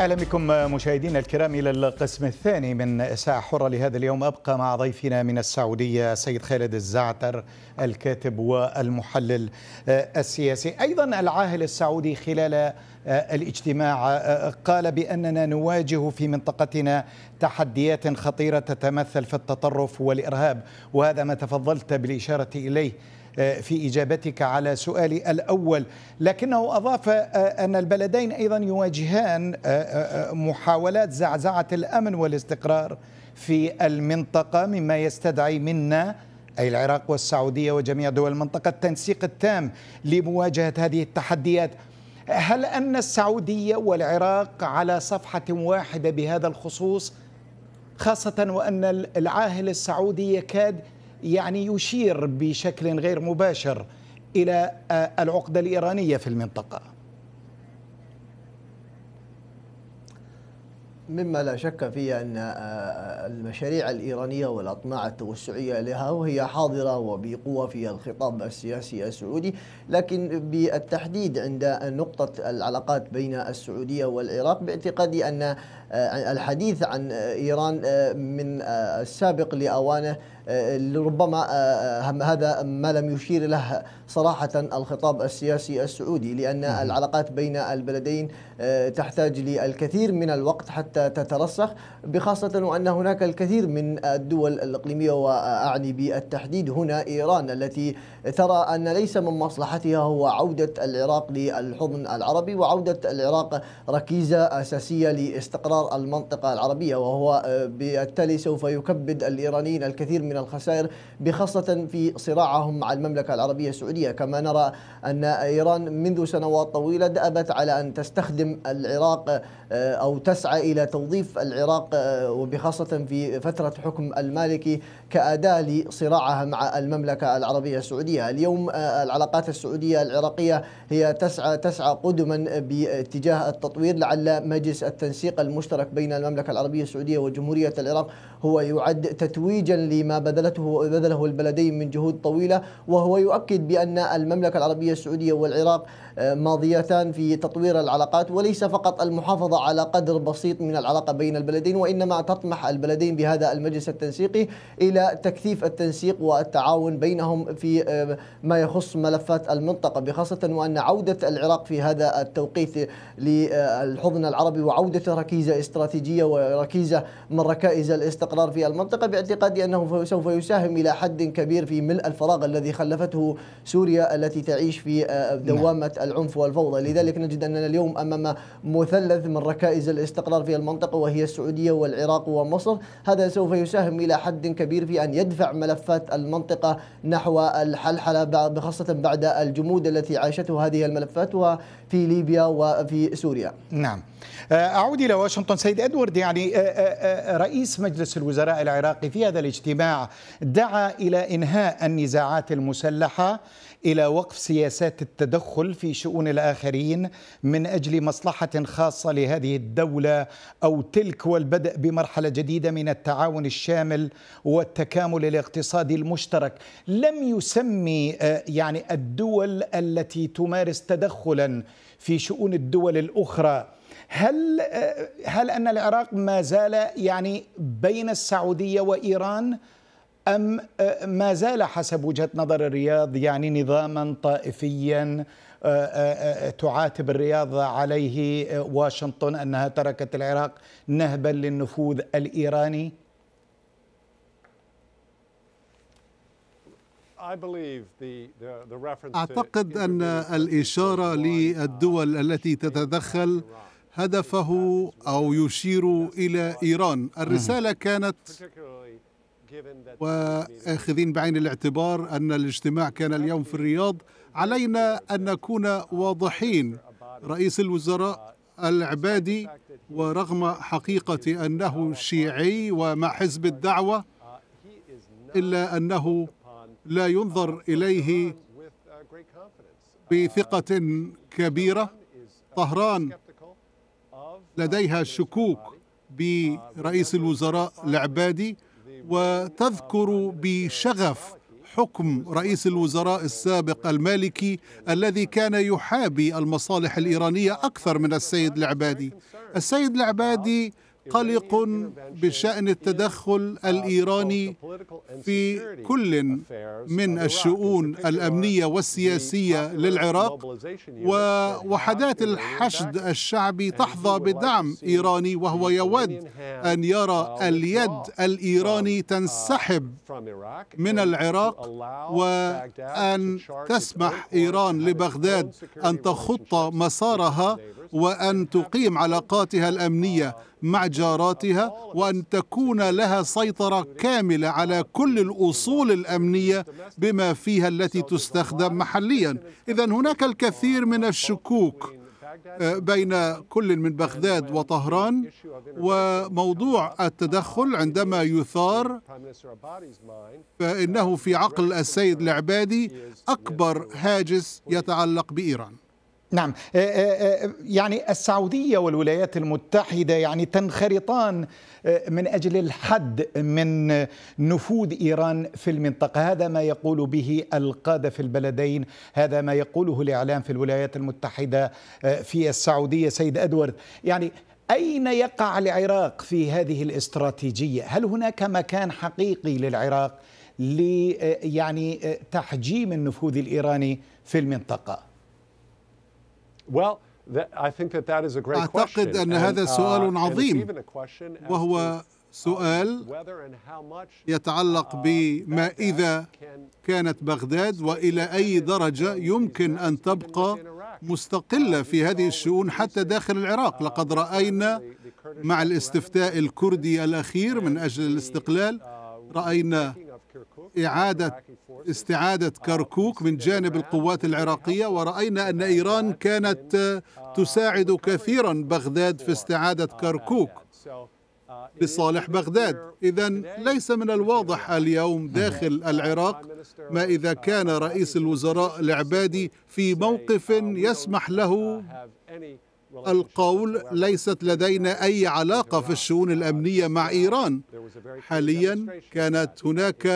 اهلا بكم مشاهدينا الكرام الى القسم الثاني من ساعه حره لهذا اليوم ابقى مع ضيفنا من السعوديه سيد خالد الزعتر الكاتب والمحلل السياسي ايضا العاهل السعودي خلال الاجتماع قال باننا نواجه في منطقتنا تحديات خطيره تتمثل في التطرف والارهاب وهذا ما تفضلت بالاشاره اليه آه، في إجابتك على سؤالي الأول لكنه أضاف آه، آه، أن البلدين أيضا يواجهان محاولات زعزعة الأمن والاستقرار في المنطقة مما يستدعي منا أي العراق والسعودية وجميع دول المنطقة التنسيق التام لمواجهة هذه التحديات هل أن السعودية والعراق على صفحة واحدة بهذا الخصوص خاصة وأن العاهل السعودي يكاد يعني يشير بشكل غير مباشر إلى آه، العقدة الإيرانية في المنطقة مما لا شك فيه أن آه، آه، المشاريع الإيرانية والأطماع التوسعية لها وهي حاضرة وبقوة في الخطاب السياسي السعودي لكن بالتحديد عند نقطة العلاقات بين السعودية والعراق باعتقادي أن الحديث عن إيران من السابق لأوانه لربما آه، آه، هذا ما لم يشير له صراحة الخطاب السياسي السعودي لأن العلاقات بين البلدين آه، تحتاج للكثير من الوقت حتى تترسخ بخاصة وأن هناك الكثير من الدول الإقليمية وأعني بالتحديد هنا إيران التي ترى أن ليس من مصلحتها هو عودة العراق للحضن العربي وعودة العراق ركيزة أساسية لاستقرار المنطقة العربية وهو بالتالي سوف يكبد الإيرانيين الكثير من من الخسائر بخاصة في صراعهم مع المملكة العربية السعودية كما نرى أن إيران منذ سنوات طويلة دأبت على أن تستخدم العراق آه، أو تسعى إلى توظيف العراق آه، وبخاصة في فترة حكم المالكي كأداة لصراعها مع المملكة العربية السعودية اليوم آه، العلاقات السعودية العراقية هي تسعى تسعى قدما باتجاه التطوير لعل مجلس التنسيق المشترك بين المملكة العربية السعودية وجمهورية العراق هو يعد تتويجا لما بذلته بذله البلدين من جهود طويلة وهو يؤكد بأن المملكة العربية السعودية والعراق آه، ماضيتان في تطوير العلاقات وليس فقط المحافظة على قدر بسيط من العلاقة بين البلدين وإنما تطمح البلدين بهذا المجلس التنسيقي إلى تكثيف التنسيق والتعاون بينهم في آه، ما يخص ملفات المنطقة بخاصة وأن عودة العراق في هذا التوقيت للحضن العربي وعودة ركيزة استراتيجية وركيزة من ركائز الاستقرار في المنطقة باعتقادي أنه سوف يساهم إلى حد كبير في ملء الفراغ الذي خلفته سوريا التي تعيش في آه، نعم. دوامة العنف والفوضى لذلك نجد أننا اليوم أمام مثلث من ركائز الاستقرار في المنطقة وهي السعودية والعراق ومصر هذا سوف يساهم إلى حد كبير في أن يدفع ملفات المنطقة نحو الحلحلة بخاصة بعد الجمود التي عاشته هذه الملفات وفي ليبيا وفي سوريا نعم آه، أعود إلى واشنطن سيد أدوارد يعني آه، آه، رئيس مجلس الوزراء العراقي في هذا الاجتماع دعا إلى إنهاء النزاعات المسلحة إلى وقف سياسات التدخل في شؤون الآخرين من أجل مصلحة خاصة لهذه الدولة أو تلك والبدء بمرحلة جديدة من التعاون الشامل والتكامل الاقتصادي المشترك لم يسمي آه، يعني الدول التي تمارس تدخلا في شؤون الدول الأخرى هل آه، هل أن العراق ما زال يعني بين السعودية وإيران؟ أم ما زال حسب وجهة نظر الرياض يعني نظاما طائفيا تعاتب الرياض عليه واشنطن أنها تركت العراق نهبا للنفوذ الإيراني أعتقد أن الإشارة للدول التي تتدخل هدفه أو يشير إلى إيران الرسالة كانت واخذين بعين الاعتبار أن الاجتماع كان اليوم في الرياض علينا أن نكون واضحين رئيس الوزراء العبادي ورغم حقيقة أنه شيعي ومع حزب الدعوة إلا أنه لا ينظر إليه بثقة كبيرة طهران لديها شكوك برئيس الوزراء العبادي وتذكر بشغف حكم رئيس الوزراء السابق المالكي الذي كان يحابي المصالح الإيرانية أكثر من السيد العبادي السيد العبادي قلق بشأن التدخل الإيراني في كل من الشؤون الأمنية والسياسية للعراق ووحدات الحشد الشعبي تحظى بدعم إيراني وهو يود أن يرى اليد الإيراني تنسحب من العراق وأن تسمح إيران لبغداد أن تخط مسارها وأن تقيم علاقاتها الأمنية مع جاراتها وأن تكون لها سيطرة كاملة على كل الأصول الأمنية بما فيها التي تستخدم محليا إذا هناك الكثير من الشكوك آه، بين كل من بغداد وطهران وموضوع التدخل عندما يثار فإنه في عقل السيد العبادي أكبر هاجس يتعلق بإيران نعم آه، آه، آه، يعني السعودية والولايات المتحدة يعني تنخرطان من أجل الحد من نفوذ إيران في المنطقة هذا ما يقول به القادة في البلدين هذا ما يقوله الإعلام في الولايات المتحدة في السعودية سيد أدوارد يعني أين يقع العراق في هذه الاستراتيجية هل هناك مكان حقيقي للعراق لتحجيم يعني تحجيم النفوذ الإيراني في المنطقة أعتقد أن هذا uh, سؤال عظيم وهو uh, سؤال يتعلق uh, بما إذا كانت بغداد وإلى أي درجة يمكن أن تبقى مستقلة في هذه الشؤون حتى داخل العراق لقد رأينا مع الاستفتاء الكردي الأخير من أجل الاستقلال رأينا إعادة استعادة كركوك من جانب القوات العراقية ورأينا أن إيران كانت تساعد كثيرا بغداد في استعادة كركوك لصالح بغداد إذا ليس من الواضح اليوم داخل العراق ما إذا كان رئيس الوزراء العبادي في موقف يسمح له القول ليست لدينا أي علاقة في الشؤون الأمنية مع إيران حاليا كانت هناك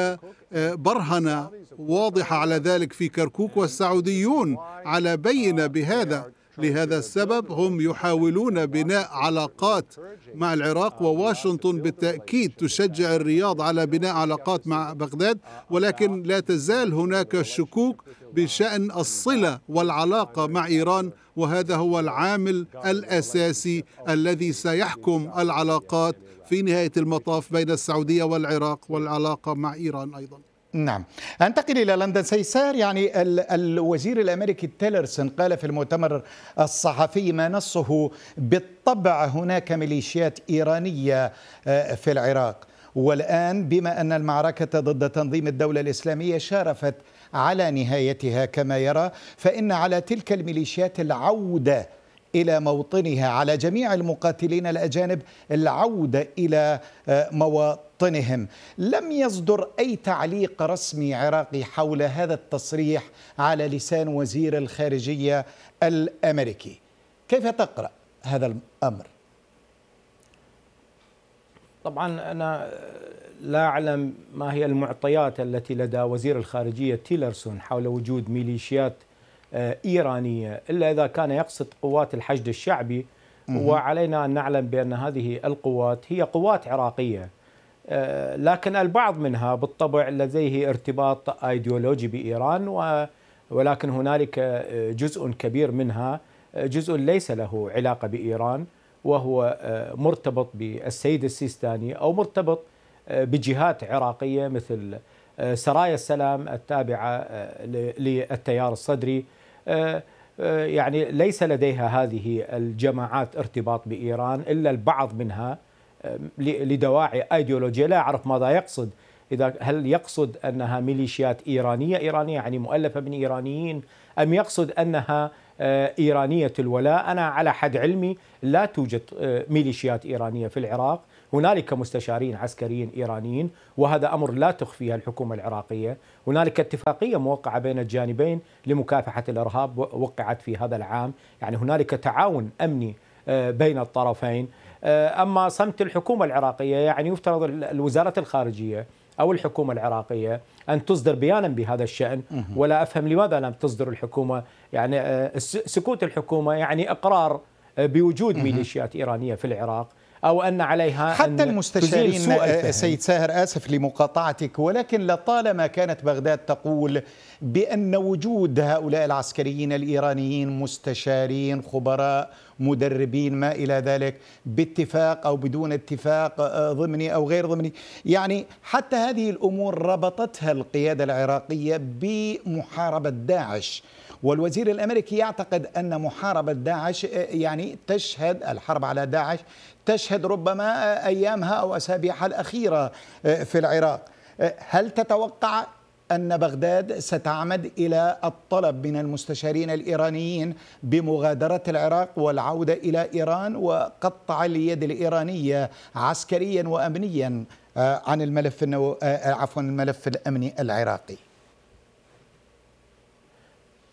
آه، برهنة واضحة على ذلك في كركوك والسعوديون على بينة بهذا لهذا السبب هم يحاولون بناء علاقات مع العراق وواشنطن بالتاكيد تشجع الرياض على بناء علاقات مع بغداد ولكن لا تزال هناك شكوك بشأن الصلة والعلاقة مع إيران وهذا هو العامل الأساسي الذي سيحكم العلاقات في نهاية المطاف بين السعودية والعراق والعلاقة مع إيران أيضا نعم انتقل الى لندن سيسار يعني الوزير الامريكي تيلرسون قال في المؤتمر الصحفي ما نصه بالطبع هناك ميليشيات ايرانيه آه، في العراق والان بما ان المعركه ضد تنظيم الدوله الاسلاميه شارفت على نهايتها كما يرى فإن على تلك الميليشيات العودة إلى موطنها على جميع المقاتلين الأجانب العودة إلى آه، مواطنهم لم يصدر أي تعليق رسمي عراقي حول هذا التصريح على لسان وزير الخارجية الأمريكي كيف تقرأ هذا الأمر؟ طبعا انا لا اعلم ما هي المعطيات التي لدى وزير الخارجيه تيلرسون حول وجود ميليشيات آه، ايرانيه الا اذا كان يقصد قوات الحشد الشعبي وعلينا ان نعلم بان هذه القوات هي قوات عراقيه آه، لكن البعض منها بالطبع لديه ارتباط ايديولوجي بايران ولكن هنالك آه، جزء كبير منها جزء ليس له علاقه بايران وهو آه، مرتبط بالسيد السيستاني أو مرتبط آه، بجهات عراقية مثل آه، سرايا السلام التابعة للتيار الصدري يعني ليس لديها هذه الجماعات ارتباط بإيران إلا البعض منها لدواعي أيديولوجية لا أعرف ماذا يقصد إذا هل يقصد أنها ميليشيات إيرانية إيرانية يعني مؤلفة من إيرانيين أم يقصد أنها آه، إيرانية الولاء أنا على حد علمي لا توجد آه، ميليشيات إيرانية في العراق هنالك مستشارين عسكريين ايرانيين وهذا امر لا تخفيه الحكومه العراقيه، هنالك اتفاقيه موقعه بين الجانبين لمكافحه الارهاب وقعت في هذا العام، يعني هنالك تعاون امني آه، بين الطرفين، اما صمت الحكومه العراقيه يعني يفترض الوزاره الخارجيه أو الحكومة العراقية أن تصدر بيانا بهذا الشأن ولا أفهم لماذا لم تصدر الحكومة يعني آه، سكوت الحكومة يعني إقرار آه، بوجود ميليشيات إيرانية في العراق أو أن عليها حتى أن المستشارين آه، سيد ساهر آسف لمقاطعتك ولكن لطالما كانت بغداد تقول بأن وجود هؤلاء العسكريين الإيرانيين مستشارين خبراء مدربين ما إلى ذلك باتفاق أو بدون اتفاق آه، ضمني أو غير ضمني يعني حتى هذه الأمور ربطتها القيادة العراقية بمحاربة داعش والوزير الامريكي يعتقد ان محاربه داعش يعني تشهد الحرب على داعش تشهد ربما ايامها او اسابيعها الاخيره آه، في العراق آه، هل تتوقع ان بغداد ستعمد الى الطلب من المستشارين الايرانيين بمغادره العراق والعوده الى ايران وقطع اليد الايرانيه عسكريا وامنيا آه، عن الملف النو... عفوا الملف الامني العراقي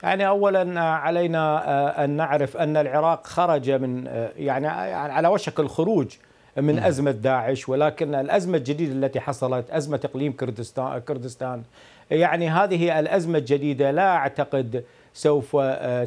يعني اولا آه، علينا آه، ان نعرف ان العراق خرج من آه، يعني على وشك الخروج من أزمة داعش ولكن الأزمة الجديدة التي حصلت أزمة إقليم كردستان, كردستان يعني هذه الأزمة الجديدة لا أعتقد سوف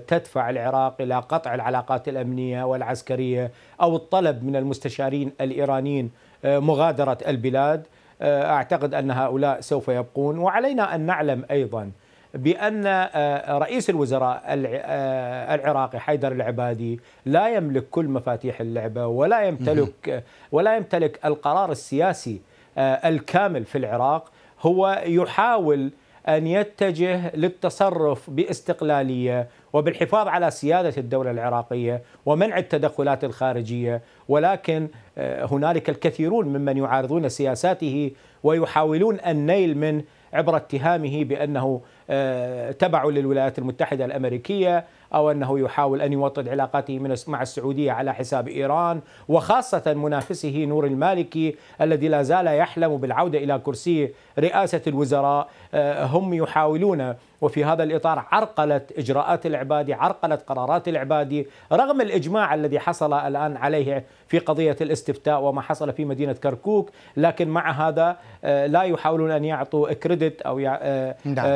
تدفع العراق إلى قطع العلاقات الأمنية والعسكرية أو الطلب من المستشارين الإيرانيين مغادرة البلاد أعتقد أن هؤلاء سوف يبقون وعلينا أن نعلم أيضاً بأن آه، آه، رئيس الوزراء آه، العراقي حيدر العبادي لا يملك كل مفاتيح اللعبة ولا يمتلك ولا يمتلك القرار السياسي الكامل في العراق هو يحاول أن يتجه للتصرف باستقلالية وبالحفاظ على سيادة الدولة العراقية ومنع التدخلات الخارجية ولكن هنالك الكثيرون ممن يعارضون سياساته ويحاولون النيل منه عبر اتهامه بأنه آه، تبعه للولايات المتحدة الأمريكية أو أنه يحاول أن يوطد علاقاته من مع السعودية على حساب إيران وخاصة منافسه نور المالكي الذي لا زال يحلم بالعودة إلى كرسي رئاسة الوزراء آه، هم يحاولون وفي هذا الإطار عرقلت إجراءات العبادي عرقلت قرارات العبادي رغم الإجماع الذي حصل الآن عليه في قضية الاستفتاء وما حصل في مدينة كركوك لكن مع هذا آه، لا يحاولون أن يعطوا كريدت أو آه، نعم.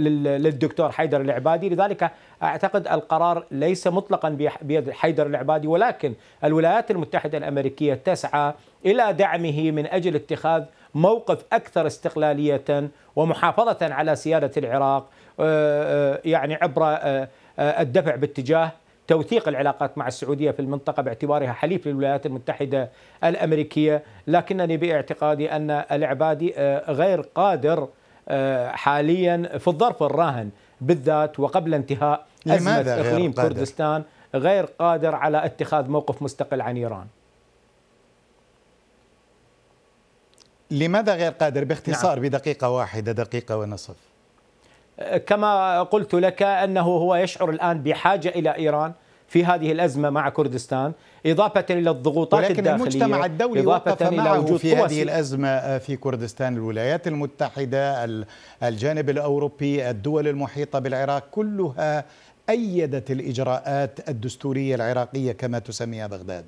للدكتور حيدر العبادي لذلك أعتقد القرار ليس مطلقا بيد حيدر العبادي ولكن الولايات المتحدة الأمريكية تسعى إلى دعمه من أجل اتخاذ موقف أكثر استقلالية ومحافظة على سيادة العراق آه، آه، يعني عبر آه، الدفع باتجاه توثيق العلاقات مع السعودية في المنطقة باعتبارها حليف للولايات المتحدة الأمريكية لكنني باعتقادي أن العبادي غير قادر حاليا في الظرف الراهن بالذات وقبل انتهاء لماذا غير إقليم قادر؟ كردستان غير قادر على اتخاذ موقف مستقل عن إيران لماذا غير قادر باختصار نعم. بدقيقة واحدة دقيقة ونصف أه، كما قلت لك أنه هو يشعر الآن بحاجة إلى إيران في هذه الأزمة مع كردستان إضافة إلى الضغوطات ولكن الداخلية ولكن المجتمع الدولي إضافة وقف معه إلى وجود في هذه الأزمة آه، في كردستان الولايات المتحدة الجانب الأوروبي الدول المحيطة بالعراق كلها أيدت الإجراءات الدستورية العراقية كما تسميها بغداد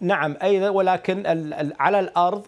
نعم أيضا ولكن على الأرض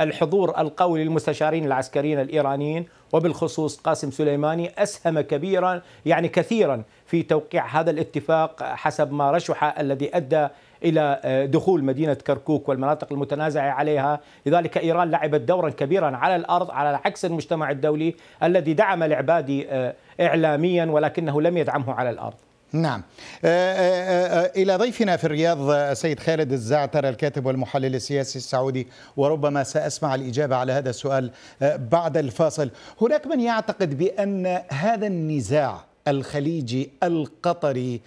الحضور القوي للمستشارين العسكريين الإيرانيين وبالخصوص قاسم سليماني أسهم كبيرا يعني كثيرا في توقيع هذا الاتفاق حسب ما رشح الذي أدى إلى آه، دخول مدينة كركوك والمناطق المتنازعه عليها لذلك إيران لعبت دورا كبيرا على الأرض على عكس المجتمع الدولي الذي دعم العبادي آه، إعلاميا ولكنه لم يدعمه على الأرض نعم آه، إلى ضيفنا في الرياض سيد خالد الزعتر الكاتب والمحلل السياسي السعودي وربما سأسمع الإجابة على هذا السؤال بعد الفاصل هناك من يعتقد بأن هذا النزاع الخليجي القطري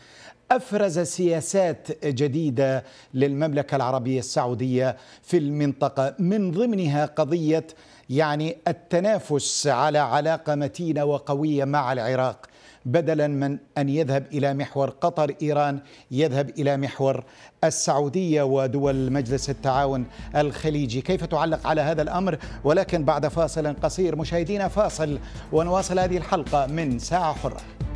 افرز سياسات جديده للمملكه العربيه السعوديه في المنطقه من ضمنها قضيه يعني التنافس على علاقه متينه وقويه مع العراق بدلا من ان يذهب الى محور قطر ايران يذهب الى محور السعوديه ودول مجلس التعاون الخليجي، كيف تعلق على هذا الامر؟ ولكن بعد فاصل قصير مشاهدينا فاصل ونواصل هذه الحلقه من ساعه حره.